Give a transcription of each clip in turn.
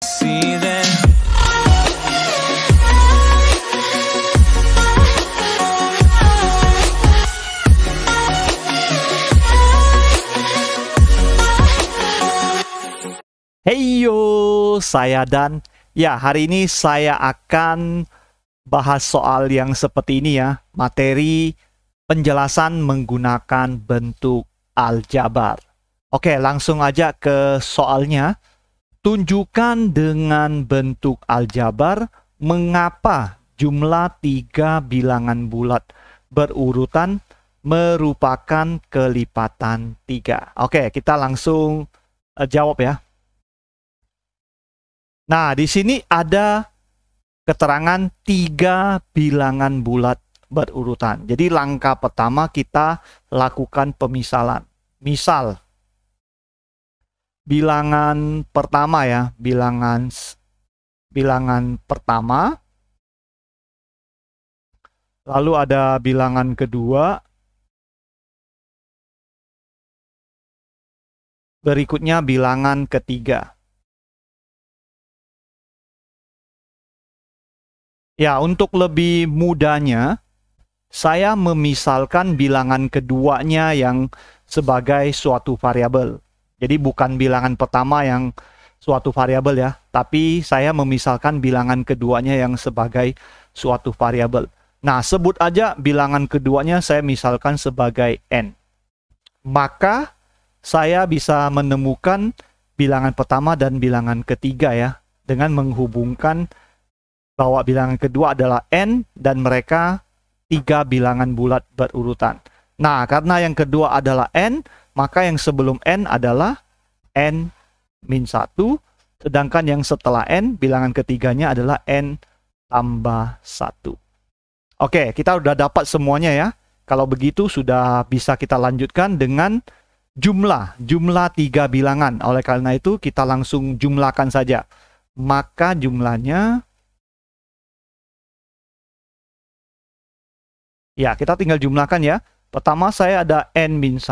Hey yo, Heyo, saya Dan. Ya, hari ini saya akan bahas soal yang seperti ini ya, materi penjelasan menggunakan bentuk aljabar. Oke, langsung aja ke soalnya. Tunjukkan dengan bentuk aljabar mengapa jumlah tiga bilangan bulat berurutan merupakan kelipatan tiga. Oke, kita langsung uh, jawab ya. Nah, di sini ada keterangan tiga bilangan bulat berurutan. Jadi langkah pertama kita lakukan pemisalan. Misal bilangan pertama ya, bilangan bilangan pertama. Lalu ada bilangan kedua. Berikutnya bilangan ketiga. Ya, untuk lebih mudahnya, saya memisalkan bilangan keduanya yang sebagai suatu variabel. Jadi bukan bilangan pertama yang suatu variabel ya, tapi saya memisalkan bilangan keduanya yang sebagai suatu variabel. Nah, sebut aja bilangan keduanya saya misalkan sebagai n. Maka saya bisa menemukan bilangan pertama dan bilangan ketiga ya dengan menghubungkan bahwa bilangan kedua adalah n dan mereka tiga bilangan bulat berurutan. Nah, karena yang kedua adalah n, maka yang sebelum n adalah n min 1, sedangkan yang setelah n bilangan ketiganya adalah n tambah 1. Oke, kita sudah dapat semuanya ya. Kalau begitu sudah bisa kita lanjutkan dengan jumlah, jumlah tiga bilangan. Oleh karena itu kita langsung jumlahkan saja. Maka jumlahnya Ya, kita tinggal jumlahkan ya. Pertama saya ada n-1,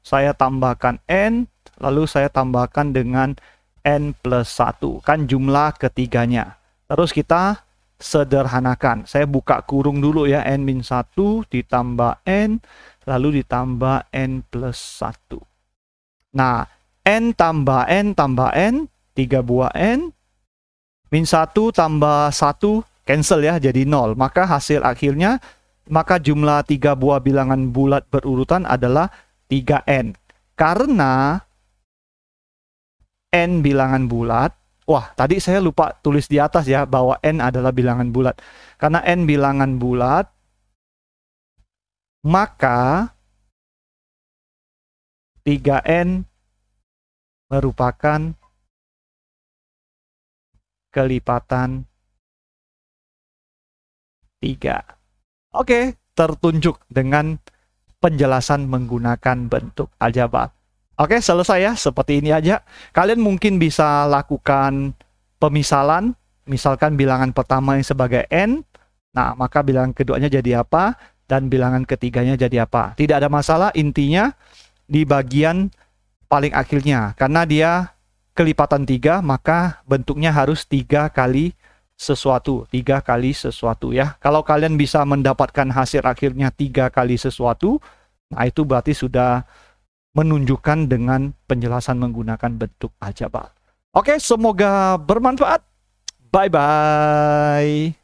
saya tambahkan N, lalu saya tambahkan dengan N plus 1, kan jumlah ketiganya. Terus kita sederhanakan. Saya buka kurung dulu ya, N min 1 ditambah N, lalu ditambah N plus 1. Nah, N tambah N tambah N, 3 buah N, min 1 tambah 1 cancel ya jadi 0. Maka hasil akhirnya maka jumlah tiga buah bilangan bulat berurutan adalah 3N. Karena N bilangan bulat, wah tadi saya lupa tulis di atas ya bahwa N adalah bilangan bulat. Karena N bilangan bulat, maka 3N merupakan kelipatan 3. Oke, tertunjuk dengan penjelasan menggunakan bentuk aljabar. Oke, selesai ya. Seperti ini aja. Kalian mungkin bisa lakukan pemisalan. Misalkan bilangan pertama yang sebagai N. Nah, maka bilangan keduanya jadi apa? Dan bilangan ketiganya jadi apa? Tidak ada masalah. Intinya di bagian paling akhirnya. Karena dia kelipatan tiga maka bentuknya harus tiga kali sesuatu, tiga kali sesuatu ya. Kalau kalian bisa mendapatkan hasil akhirnya tiga kali sesuatu, nah itu berarti sudah menunjukkan dengan penjelasan menggunakan bentuk aljabar. Oke, semoga bermanfaat. Bye-bye.